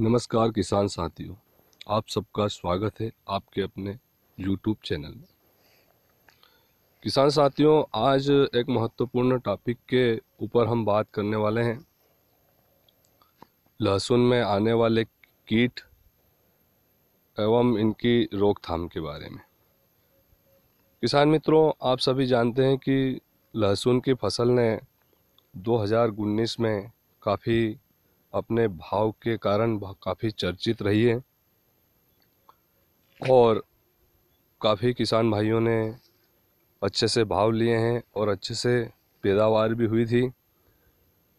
नमस्कार किसान साथियों आप सबका स्वागत है आपके अपने यूट्यूब चैनल में किसान साथियों आज एक महत्वपूर्ण टॉपिक के ऊपर हम बात करने वाले हैं लहसुन में आने वाले कीट एवं इनकी रोकथाम के बारे में किसान मित्रों आप सभी जानते हैं कि लहसुन की फसल ने 2019 में काफ़ी अपने भाव के कारण काफ़ी चर्चित रही है और काफ़ी किसान भाइयों ने अच्छे से भाव लिए हैं और अच्छे से पैदावार भी हुई थी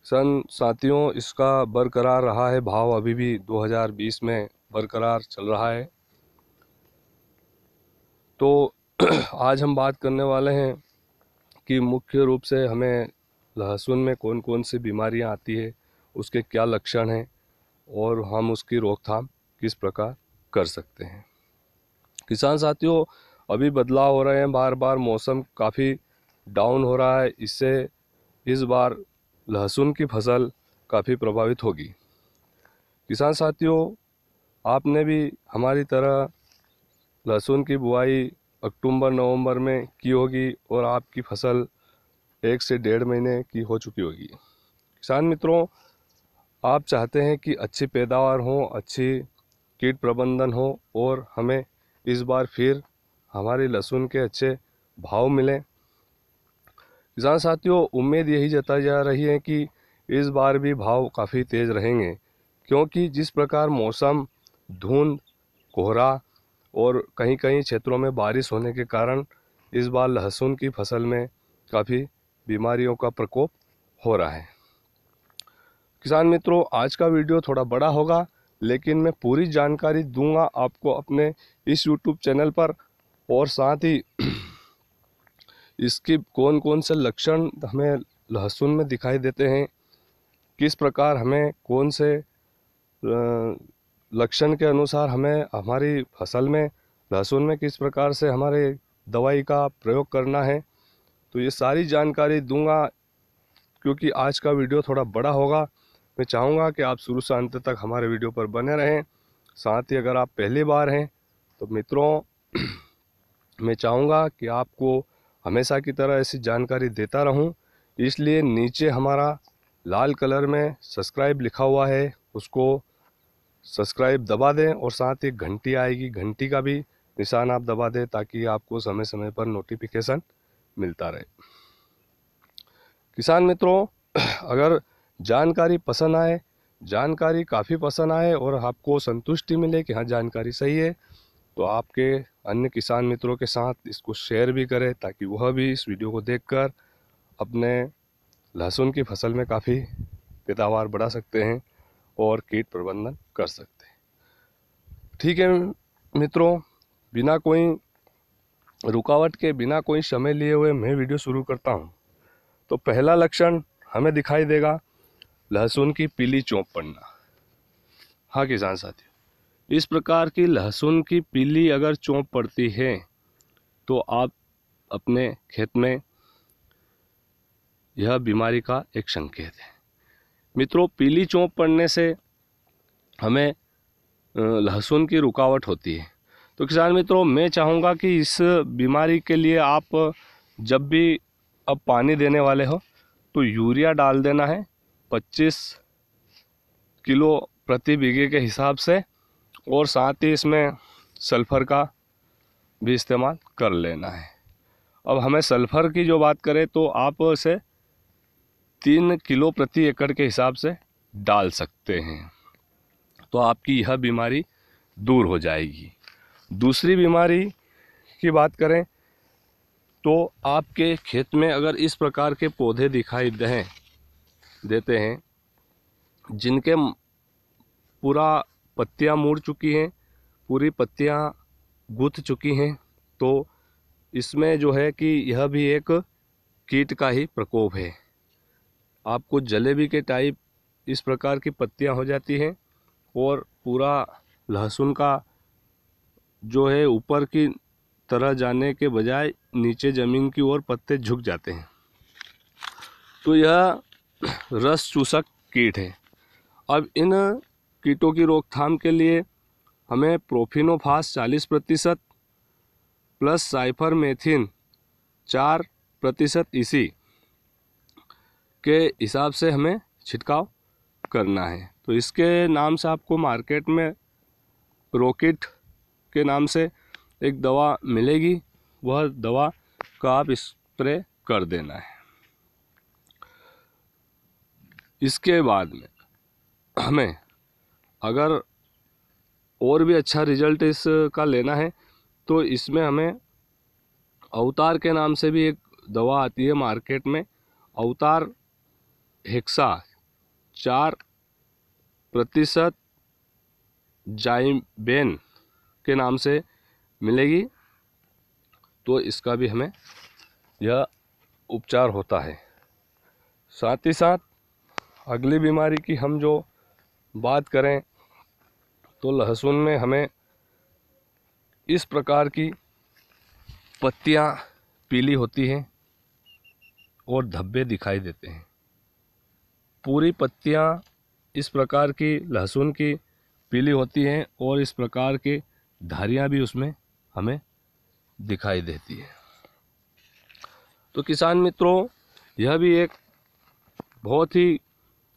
सन साथियों इसका बरकरार रहा है भाव अभी भी 2020 में बरकरार चल रहा है तो आज हम बात करने वाले हैं कि मुख्य रूप से हमें लहसुन में कौन कौन सी बीमारियां आती है उसके क्या लक्षण हैं और हम उसकी रोकथाम किस प्रकार कर सकते हैं किसान साथियों अभी बदलाव हो रहे हैं बार बार मौसम काफ़ी डाउन हो रहा है इससे इस बार लहसुन की फसल काफ़ी प्रभावित होगी किसान साथियों आपने भी हमारी तरह लहसुन की बुआई अक्टूबर नवंबर में की होगी और आपकी फसल एक से डेढ़ महीने की हो चुकी होगी किसान मित्रों आप चाहते हैं कि अच्छी पैदावार हो अच्छी कीट प्रबंधन हो और हमें इस बार फिर हमारे लहसुन के अच्छे भाव मिलें किसान साथियों उम्मीद यही जताई जा रही है कि इस बार भी भाव काफ़ी तेज़ रहेंगे क्योंकि जिस प्रकार मौसम धुंध कोहरा और कहीं कहीं क्षेत्रों में बारिश होने के कारण इस बार लहसुन की फसल में काफ़ी बीमारियों का प्रकोप हो रहा है किसान मित्रों आज का वीडियो थोड़ा बड़ा होगा लेकिन मैं पूरी जानकारी दूंगा आपको अपने इस यूट्यूब चैनल पर और साथ ही इसके कौन कौन से लक्षण हमें लहसुन में दिखाई देते हैं किस प्रकार हमें कौन से लक्षण के अनुसार हमें हमारी फसल में लहसुन में किस प्रकार से हमारे दवाई का प्रयोग करना है तो ये सारी जानकारी दूंगा क्योंकि आज का वीडियो थोड़ा बड़ा होगा मैं चाहूँगा कि आप शुरू से अंत तक हमारे वीडियो पर बने रहें साथ ही अगर आप पहली बार हैं तो मित्रों मैं चाहूँगा कि आपको हमेशा की तरह ऐसी जानकारी देता रहूँ इसलिए नीचे हमारा लाल कलर में सब्सक्राइब लिखा हुआ है उसको सब्सक्राइब दबा दें और साथ ही घंटी आएगी घंटी का भी निशान आप दबा दें ताकि आपको समय समय पर नोटिफिकेशन मिलता रहे किसान मित्रों अगर जानकारी पसंद आए जानकारी काफ़ी पसंद आए और आपको संतुष्टि मिले कि हाँ जानकारी सही है तो आपके अन्य किसान मित्रों के साथ इसको शेयर भी करें ताकि वह भी इस वीडियो को देखकर अपने लहसुन की फसल में काफ़ी पैदावार बढ़ा सकते हैं और कीट प्रबंधन कर सकते हैं ठीक है मित्रों बिना कोई रुकावट के बिना कोई समय लिए हुए मैं वीडियो शुरू करता हूँ तो पहला लक्षण हमें दिखाई देगा लहसुन की पीली चौंप पड़ना हाँ किसान साथियों इस प्रकार की लहसुन की पीली अगर चौंप पड़ती है तो आप अपने खेत में यह बीमारी का एक संकेत है मित्रों पीली चौंप पड़ने से हमें लहसुन की रुकावट होती है तो किसान मित्रों मैं चाहूँगा कि इस बीमारी के लिए आप जब भी अब पानी देने वाले हो तो यूरिया डाल देना है पच्चीस किलो प्रति बीघे के हिसाब से और साथ ही इसमें सल्फ़र का भी इस्तेमाल कर लेना है अब हमें सल्फ़र की जो बात करें तो आप उसे तीन किलो प्रति एकड़ के हिसाब से डाल सकते हैं तो आपकी यह बीमारी दूर हो जाएगी दूसरी बीमारी की बात करें तो आपके खेत में अगर इस प्रकार के पौधे दिखाई दें देते हैं जिनके पूरा पत्तियां मुड़ चुकी हैं पूरी पत्तियां गुथ चुकी हैं तो इसमें जो है कि यह भी एक कीट का ही प्रकोप है आपको जलेबी के टाइप इस प्रकार की पत्तियां हो जाती हैं और पूरा लहसुन का जो है ऊपर की तरह जाने के बजाय नीचे ज़मीन की ओर पत्ते झुक जाते हैं तो यह रस चूसक कीट है अब इन कीटों की रोकथाम के लिए हमें प्रोफिनोफास चालीस प्रतिशत प्लस साइफर मेथिन चार प्रतिशत इसी e के हिसाब से हमें छिड़काव करना है तो इसके नाम से आपको मार्केट में रोकेट के नाम से एक दवा मिलेगी वह दवा का आप स्प्रे कर देना है इसके बाद में हमें अगर और भी अच्छा रिजल्ट इसका लेना है तो इसमें हमें अवतार के नाम से भी एक दवा आती है मार्केट में अवतार हेक्सा चार प्रतिशत जाइबेन के नाम से मिलेगी तो इसका भी हमें यह उपचार होता है साथ ही साथ अगली बीमारी की हम जो बात करें तो लहसुन में हमें इस प्रकार की पत्तियां पीली होती हैं और धब्बे दिखाई देते हैं पूरी पत्तियां इस प्रकार की लहसुन की पीली होती हैं और इस प्रकार के धारियां भी उसमें हमें दिखाई देती हैं तो किसान मित्रों यह भी एक बहुत ही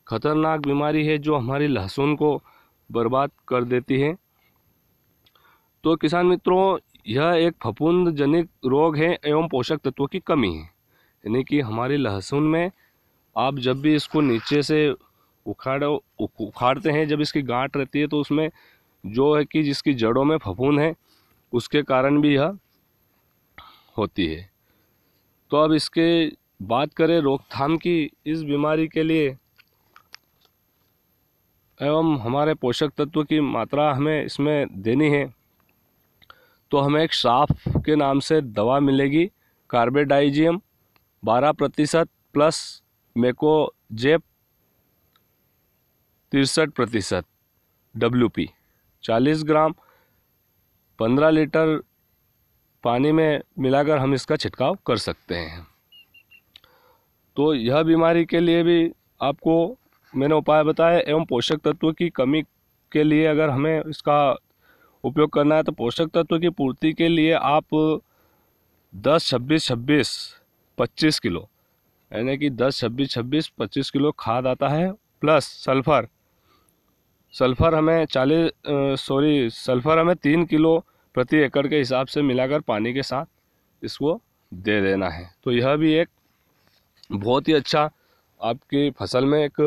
खतरनाक बीमारी है जो हमारी लहसुन को बर्बाद कर देती है तो किसान मित्रों यह एक फफूंद जनित रोग है एवं पोषक तत्वों की कमी है यानी कि हमारी लहसुन में आप जब भी इसको नीचे से उखाड़ो उखाड़ते हैं जब इसकी गांठ रहती है तो उसमें जो है कि जिसकी जड़ों में फफूंद है उसके कारण भी यह होती है तो अब इसके बात करें रोकथाम की इस बीमारी के लिए एवं हमारे पोषक तत्व की मात्रा हमें इसमें देनी है तो हमें एक साफ के नाम से दवा मिलेगी कार्बेडाइजियम बारह प्रतिशत प्लस मेकोजेप तिरसठ प्रतिशत डब्ल्यू पी चालीस ग्राम पंद्रह लीटर पानी में मिलाकर हम इसका छिड़काव कर सकते हैं तो यह बीमारी के लिए भी आपको मैंने उपाय बताया एवं पोषक तत्व की कमी के लिए अगर हमें इसका उपयोग करना है तो पोषक तत्व की पूर्ति के लिए आप दस छब्बीस छब्बीस पच्चीस किलो यानी कि दस छब्बीस छब्बीस पच्चीस किलो खाद आता है प्लस सल्फ़र सल्फ़र हमें चालीस सॉरी सल्फ़र हमें तीन किलो प्रति एकड़ के हिसाब से मिलाकर पानी के साथ इसको दे देना है तो यह भी एक बहुत ही अच्छा आपकी फसल में एक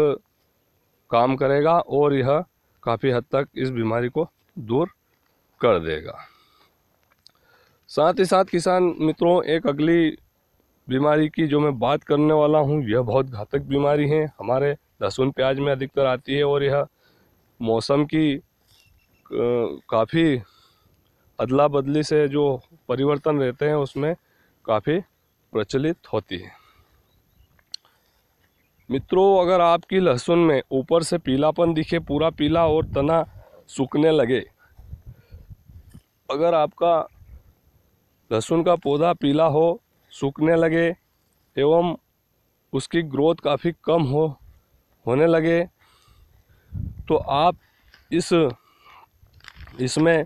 काम करेगा और यह काफ़ी हद तक इस बीमारी को दूर कर देगा साथ ही साथ किसान मित्रों एक अगली बीमारी की जो मैं बात करने वाला हूँ यह बहुत घातक बीमारी है हमारे लहसुन प्याज में अधिकतर आती है और यह मौसम की काफ़ी अदला बदली से जो परिवर्तन रहते हैं उसमें काफ़ी प्रचलित होती है मित्रों अगर आपकी लहसुन में ऊपर से पीलापन दिखे पूरा पीला और तना सूखने लगे अगर आपका लहसुन का पौधा पीला हो सूखने लगे एवं उसकी ग्रोथ काफ़ी कम हो होने लगे तो आप इस इसमें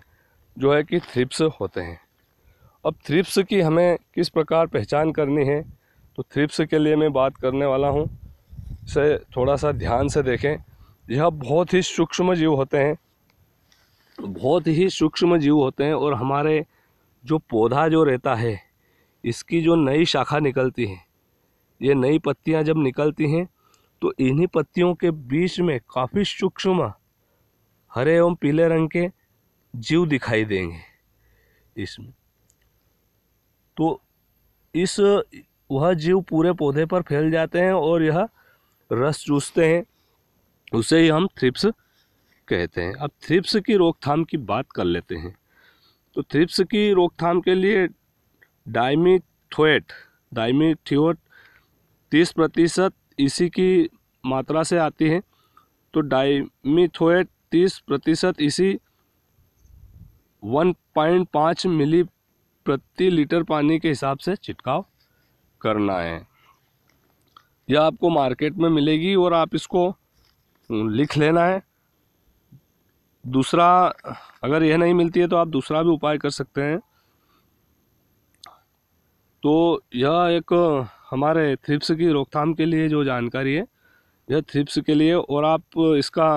जो है कि थ्रिप्स होते हैं अब थ्रिप्स की हमें किस प्रकार पहचान करनी है तो थ्रिप्स के लिए मैं बात करने वाला हूँ से थोड़ा सा ध्यान से देखें यह बहुत ही सूक्ष्म जीव होते हैं बहुत ही सूक्ष्म जीव होते हैं और हमारे जो पौधा जो रहता है इसकी जो नई शाखा निकलती है ये नई पत्तियां जब निकलती हैं तो इन्हीं पत्तियों के बीच में काफ़ी सूक्ष्म हरे एवं पीले रंग के जीव दिखाई देंगे इसमें तो इस वह जीव पूरे पौधे पर फैल जाते हैं और यह रस चूसते हैं उसे ही हम थ्रिप्स कहते हैं अब थ्रिप्स की रोकथाम की बात कर लेते हैं तो थ्रिप्स की रोकथाम के लिए डायमी थियोट तीस प्रतिशत इसी की मात्रा से आती है तो डायमी थोट तीस प्रतिशत इसी वन पॉइंट पाँच मिली प्रति लीटर पानी के हिसाब से छिड़काव करना है यह आपको मार्केट में मिलेगी और आप इसको हम्म, लिख लेना है दूसरा अगर यह नहीं मिलती है तो आप दूसरा भी उपाय कर सकते हैं तो यह एक हमारे थ्रिप्स की रोकथाम के लिए जो जानकारी है यह थ्रिप्स के लिए और आप इसका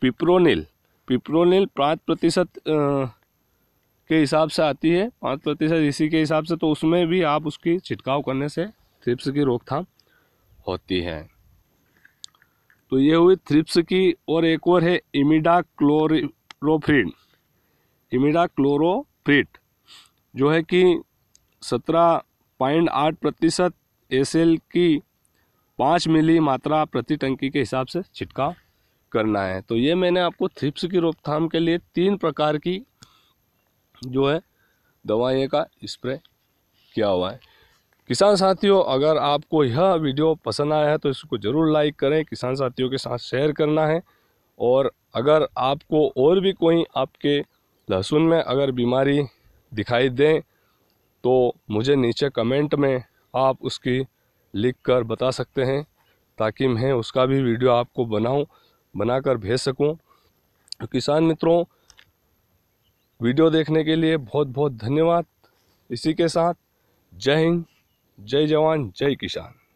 पिप्रोनिल पिप्रोनिल पाँच प्रतिशत के हिसाब से आती है पाँच प्रतिशत इसी के हिसाब से तो उसमें भी आप उसकी छिड़काव करने से थ्रिप्स की रोकथाम होती है तो ये हुई थ्रिप्स की और एक और है इमिडा क्लोरोफ्रिड इमिडा क्लोरोफ्रिट जो है कि सत्रह पॉइंट आठ प्रतिशत एस की पाँच मिली मात्रा प्रति टंकी के हिसाब से छिटकाव करना है तो ये मैंने आपको थ्रिप्स की रोकथाम के लिए तीन प्रकार की जो है दवाइयों का स्प्रे किया हुआ है किसान साथियों अगर आपको यह वीडियो पसंद आया है तो इसको ज़रूर लाइक करें किसान साथियों के साथ शेयर करना है और अगर आपको और भी कोई आपके लहसुन में अगर बीमारी दिखाई दें तो मुझे नीचे कमेंट में आप उसकी लिख कर बता सकते हैं ताकि मैं उसका भी वीडियो आपको बनाऊं बनाकर भेज सकूं किसान मित्रों वीडियो देखने के लिए बहुत बहुत धन्यवाद इसी के साथ जय हिंद जय जवान जय किसान